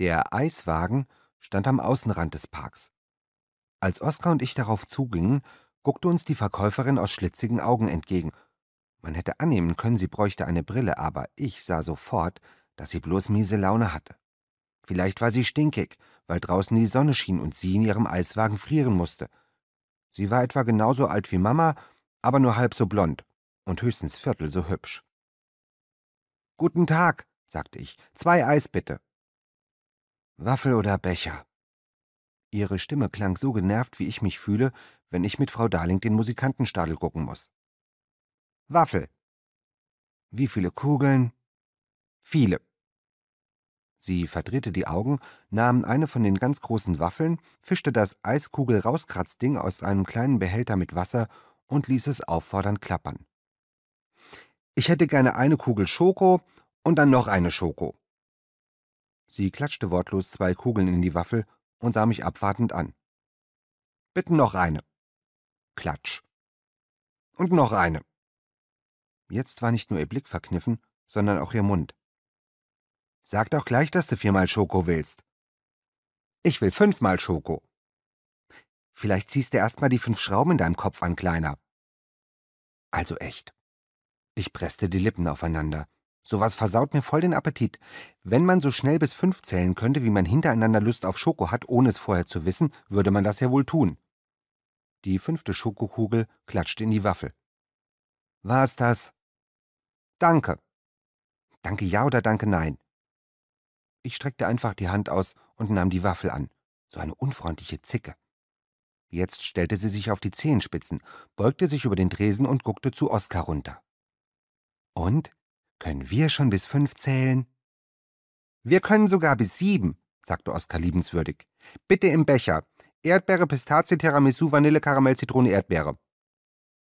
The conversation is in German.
Der Eiswagen stand am Außenrand des Parks. Als Oskar und ich darauf zugingen, guckte uns die Verkäuferin aus schlitzigen Augen entgegen. Man hätte annehmen können, sie bräuchte eine Brille, aber ich sah sofort, dass sie bloß miese Laune hatte. Vielleicht war sie stinkig, weil draußen die Sonne schien und sie in ihrem Eiswagen frieren musste. Sie war etwa genauso alt wie Mama, aber nur halb so blond und höchstens viertel so hübsch. Guten Tag, sagte ich. Zwei Eis bitte. Waffel oder Becher? Ihre Stimme klang so genervt, wie ich mich fühle, wenn ich mit Frau Darling den Musikantenstadel gucken muss. Waffel. Wie viele Kugeln? Viele. Sie verdrehte die Augen, nahm eine von den ganz großen Waffeln, fischte das Eiskugel-Rauskratzding aus einem kleinen Behälter mit Wasser und ließ es auffordernd klappern. Ich hätte gerne eine Kugel Schoko und dann noch eine Schoko. Sie klatschte wortlos zwei Kugeln in die Waffel und sah mich abwartend an. Bitten noch eine. Klatsch. Und noch eine. Jetzt war nicht nur ihr Blick verkniffen, sondern auch ihr Mund. Sag doch gleich, dass du viermal Schoko willst. Ich will fünfmal Schoko. Vielleicht ziehst du erstmal die fünf Schrauben in deinem Kopf an, Kleiner. Also echt. Ich presste die Lippen aufeinander, Sowas versaut mir voll den Appetit. Wenn man so schnell bis fünf zählen könnte, wie man hintereinander Lust auf Schoko hat, ohne es vorher zu wissen, würde man das ja wohl tun. Die fünfte Schokokugel klatschte in die Waffel. War's das? Danke. Danke ja oder danke nein? Ich streckte einfach die Hand aus und nahm die Waffel an. So eine unfreundliche Zicke. Jetzt stellte sie sich auf die Zehenspitzen, beugte sich über den Tresen und guckte zu Oskar runter. Und? Können wir schon bis fünf zählen? Wir können sogar bis sieben, sagte Oskar liebenswürdig. Bitte im Becher. Erdbeere, Pistazie, Tiramisu, Vanille, Karamell, Zitrone, Erdbeere.